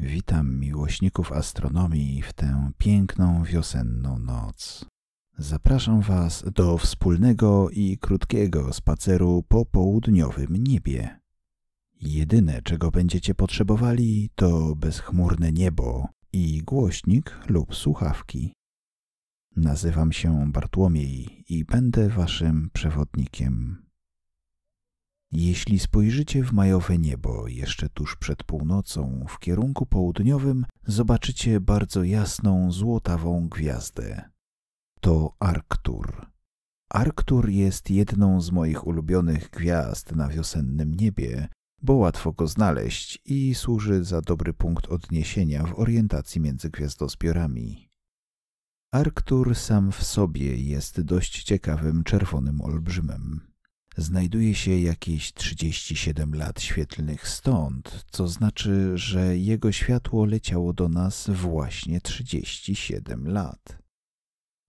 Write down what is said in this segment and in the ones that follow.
Witam miłośników astronomii w tę piękną wiosenną noc. Zapraszam Was do wspólnego i krótkiego spaceru po południowym niebie. Jedyne, czego będziecie potrzebowali, to bezchmurne niebo i głośnik lub słuchawki. Nazywam się Bartłomiej i będę Waszym przewodnikiem. Jeśli spojrzycie w majowe niebo jeszcze tuż przed północą w kierunku południowym, zobaczycie bardzo jasną, złotawą gwiazdę. To Arktur. Arktur jest jedną z moich ulubionych gwiazd na wiosennym niebie, bo łatwo go znaleźć i służy za dobry punkt odniesienia w orientacji między gwiazdospiorami. Arktur sam w sobie jest dość ciekawym czerwonym olbrzymem znajduje się jakieś 37 lat świetlnych stąd, co znaczy, że jego światło leciało do nas właśnie 37 lat.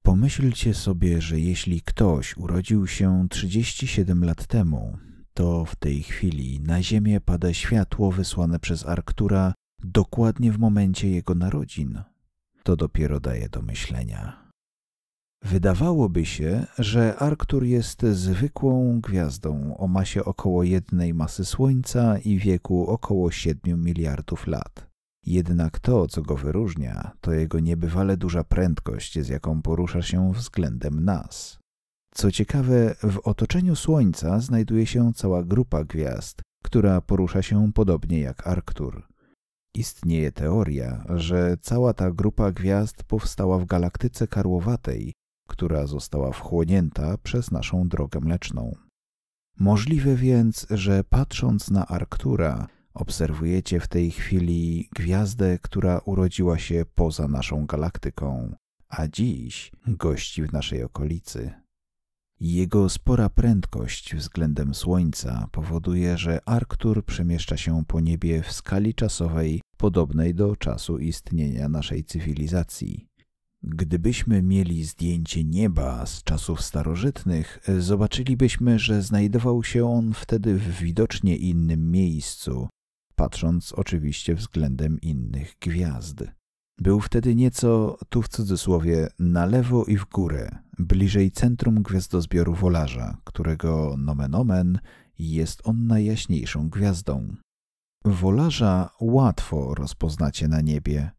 Pomyślcie sobie, że jeśli ktoś urodził się 37 lat temu, to w tej chwili na Ziemię pada światło wysłane przez Arktura dokładnie w momencie jego narodzin. To dopiero daje do myślenia. Wydawałoby się, że Arktur jest zwykłą gwiazdą o masie około jednej masy Słońca i wieku około 7 miliardów lat. Jednak to, co go wyróżnia, to jego niebywale duża prędkość, z jaką porusza się względem nas. Co ciekawe, w otoczeniu Słońca znajduje się cała grupa gwiazd, która porusza się podobnie jak Arktur. Istnieje teoria, że cała ta grupa gwiazd powstała w galaktyce karłowatej, która została wchłonięta przez naszą drogę mleczną. Możliwe więc, że patrząc na Arktura, obserwujecie w tej chwili gwiazdę, która urodziła się poza naszą galaktyką, a dziś gości w naszej okolicy. Jego spora prędkość względem Słońca powoduje, że Arktur przemieszcza się po niebie w skali czasowej podobnej do czasu istnienia naszej cywilizacji. Gdybyśmy mieli zdjęcie nieba z czasów starożytnych, zobaczylibyśmy, że znajdował się on wtedy w widocznie innym miejscu, patrząc oczywiście względem innych gwiazd. Był wtedy nieco, tu w cudzysłowie, na lewo i w górę, bliżej centrum gwiazdozbioru Wolarza, którego nomen omen jest on najjaśniejszą gwiazdą. Wolarza łatwo rozpoznacie na niebie,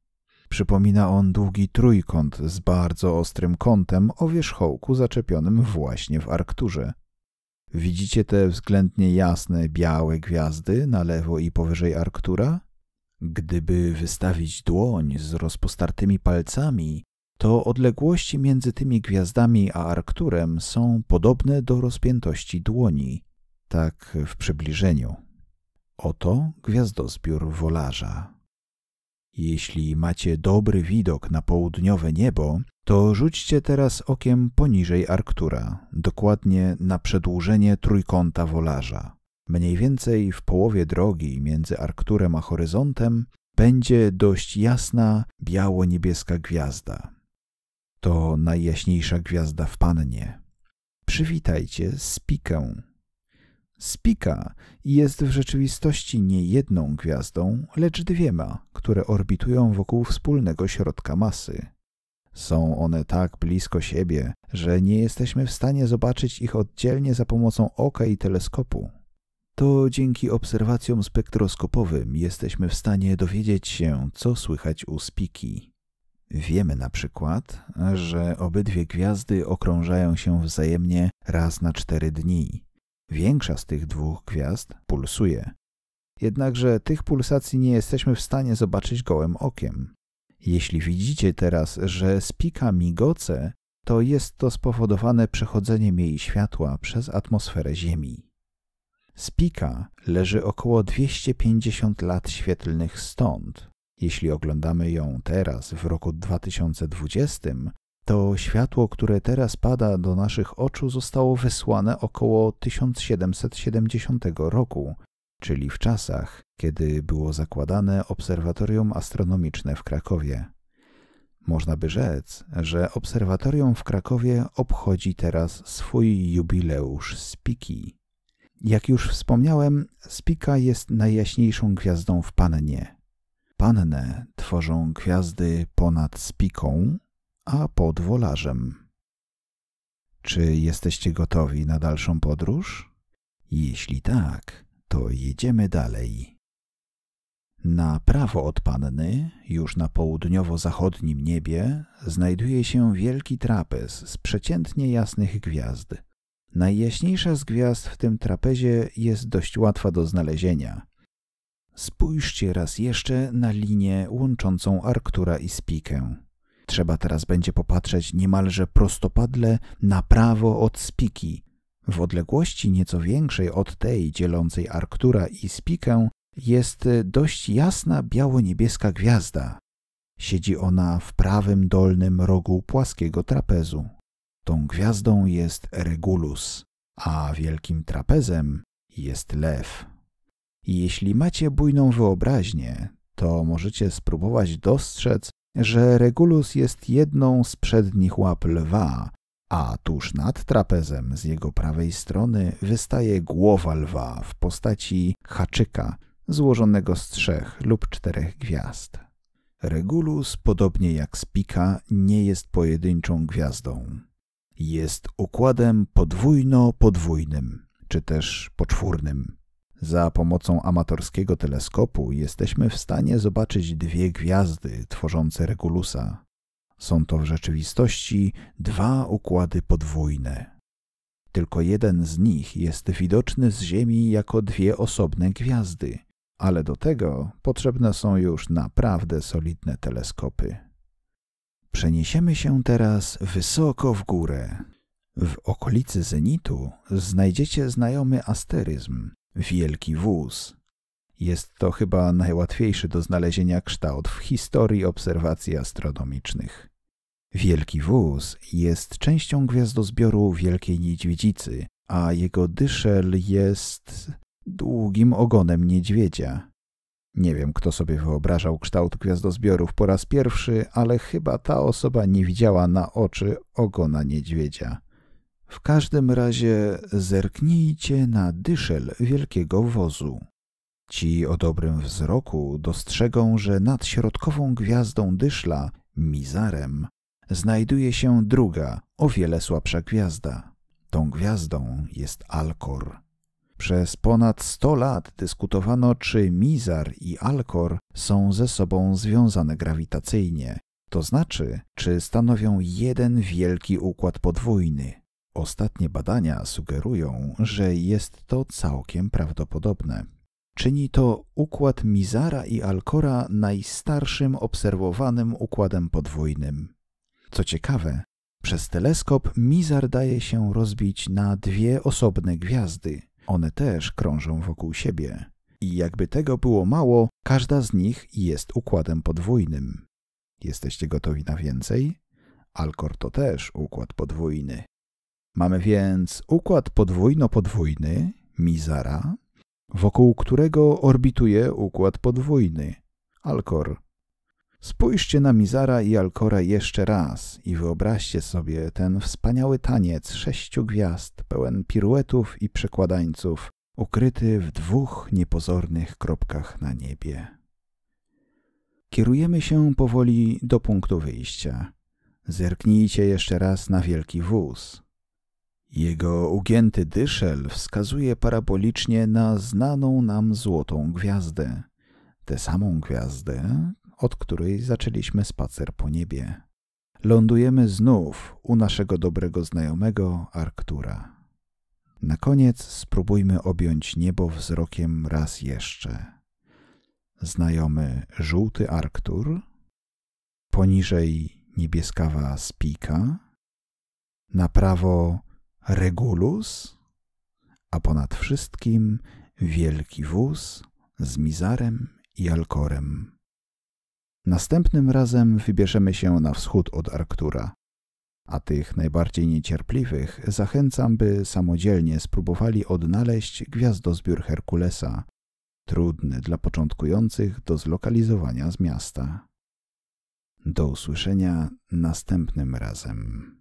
Przypomina on długi trójkąt z bardzo ostrym kątem o wierzchołku zaczepionym właśnie w arkturze. Widzicie te względnie jasne, białe gwiazdy na lewo i powyżej arktura? Gdyby wystawić dłoń z rozpostartymi palcami, to odległości między tymi gwiazdami a Arkturem są podobne do rozpiętości dłoni, tak w przybliżeniu. Oto gwiazdozbiór Wolarza. Jeśli macie dobry widok na południowe niebo, to rzućcie teraz okiem poniżej Arktura, dokładnie na przedłużenie trójkąta wolarza. Mniej więcej w połowie drogi między Arkturem a horyzontem będzie dość jasna, biało-niebieska gwiazda. To najjaśniejsza gwiazda w pannie. Przywitajcie Spikę. Spika jest w rzeczywistości nie jedną gwiazdą, lecz dwiema, które orbitują wokół wspólnego środka masy. Są one tak blisko siebie, że nie jesteśmy w stanie zobaczyć ich oddzielnie za pomocą oka i teleskopu. To dzięki obserwacjom spektroskopowym jesteśmy w stanie dowiedzieć się, co słychać u spiki. Wiemy na przykład, że obydwie gwiazdy okrążają się wzajemnie raz na cztery dni. Większa z tych dwóch gwiazd pulsuje. Jednakże tych pulsacji nie jesteśmy w stanie zobaczyć gołym okiem. Jeśli widzicie teraz, że spika migoce, to jest to spowodowane przechodzeniem jej światła przez atmosferę Ziemi. Spika leży około 250 lat świetlnych stąd. Jeśli oglądamy ją teraz w roku 2020, to światło, które teraz pada do naszych oczu, zostało wysłane około 1770 roku, czyli w czasach, kiedy było zakładane obserwatorium astronomiczne w Krakowie. Można by rzec, że obserwatorium w Krakowie obchodzi teraz swój jubileusz Spiki. Jak już wspomniałem, Spika jest najjaśniejszą gwiazdą w Pannie. Pannę tworzą gwiazdy ponad Spiką, a pod wolarzem. Czy jesteście gotowi na dalszą podróż? Jeśli tak, to jedziemy dalej. Na prawo od panny, już na południowo-zachodnim niebie, znajduje się wielki trapez z przeciętnie jasnych gwiazd. Najjaśniejsza z gwiazd w tym trapezie jest dość łatwa do znalezienia. Spójrzcie raz jeszcze na linię łączącą Arktura i Spikę. Trzeba teraz będzie popatrzeć niemalże prostopadle na prawo od spiki. W odległości nieco większej od tej dzielącej Arktura i spikę jest dość jasna biało-niebieska gwiazda. Siedzi ona w prawym dolnym rogu płaskiego trapezu. Tą gwiazdą jest Regulus, a wielkim trapezem jest lew. Jeśli macie bujną wyobraźnię, to możecie spróbować dostrzec że Regulus jest jedną z przednich łap lwa, a tuż nad trapezem z jego prawej strony wystaje głowa lwa w postaci haczyka złożonego z trzech lub czterech gwiazd. Regulus, podobnie jak Spika, nie jest pojedynczą gwiazdą. Jest układem podwójno-podwójnym, czy też poczwórnym. Za pomocą amatorskiego teleskopu jesteśmy w stanie zobaczyć dwie gwiazdy tworzące Regulusa. Są to w rzeczywistości dwa układy podwójne. Tylko jeden z nich jest widoczny z Ziemi jako dwie osobne gwiazdy, ale do tego potrzebne są już naprawdę solidne teleskopy. Przeniesiemy się teraz wysoko w górę. W okolicy zenitu znajdziecie znajomy asteryzm, Wielki wóz. Jest to chyba najłatwiejszy do znalezienia kształt w historii obserwacji astronomicznych. Wielki wóz jest częścią gwiazdozbioru Wielkiej Niedźwiedzicy, a jego dyszel jest długim ogonem niedźwiedzia. Nie wiem, kto sobie wyobrażał kształt gwiazdozbiorów po raz pierwszy, ale chyba ta osoba nie widziała na oczy ogona niedźwiedzia. W każdym razie zerknijcie na dyszel wielkiego wozu. Ci o dobrym wzroku dostrzegą, że nad środkową gwiazdą dyszla, Mizarem, znajduje się druga, o wiele słabsza gwiazda. Tą gwiazdą jest Alkor. Przez ponad sto lat dyskutowano, czy Mizar i Alkor są ze sobą związane grawitacyjnie, to znaczy, czy stanowią jeden wielki układ podwójny. Ostatnie badania sugerują, że jest to całkiem prawdopodobne. Czyni to układ Mizara i Alcora najstarszym obserwowanym układem podwójnym. Co ciekawe, przez teleskop Mizar daje się rozbić na dwie osobne gwiazdy. One też krążą wokół siebie. I jakby tego było mało, każda z nich jest układem podwójnym. Jesteście gotowi na więcej? Alcor to też układ podwójny. Mamy więc układ podwójno-podwójny, Mizara, wokół którego orbituje układ podwójny, Alcor. Spójrzcie na Mizara i Alcora jeszcze raz i wyobraźcie sobie ten wspaniały taniec sześciu gwiazd, pełen piruetów i przekładańców, ukryty w dwóch niepozornych kropkach na niebie. Kierujemy się powoli do punktu wyjścia. Zerknijcie jeszcze raz na wielki wóz. Jego ugięty dyszel wskazuje parabolicznie na znaną nam złotą gwiazdę, tę samą gwiazdę, od której zaczęliśmy spacer po niebie. Lądujemy znów u naszego dobrego znajomego Arktura. Na koniec spróbujmy objąć niebo wzrokiem raz jeszcze. Znajomy żółty Arktur, poniżej niebieskawa spika, na prawo Regulus, a ponad wszystkim wielki wóz z Mizarem i Alkorem. Następnym razem wybierzemy się na wschód od Arktura, a tych najbardziej niecierpliwych zachęcam, by samodzielnie spróbowali odnaleźć gwiazdozbiór Herkulesa, trudny dla początkujących do zlokalizowania z miasta. Do usłyszenia następnym razem.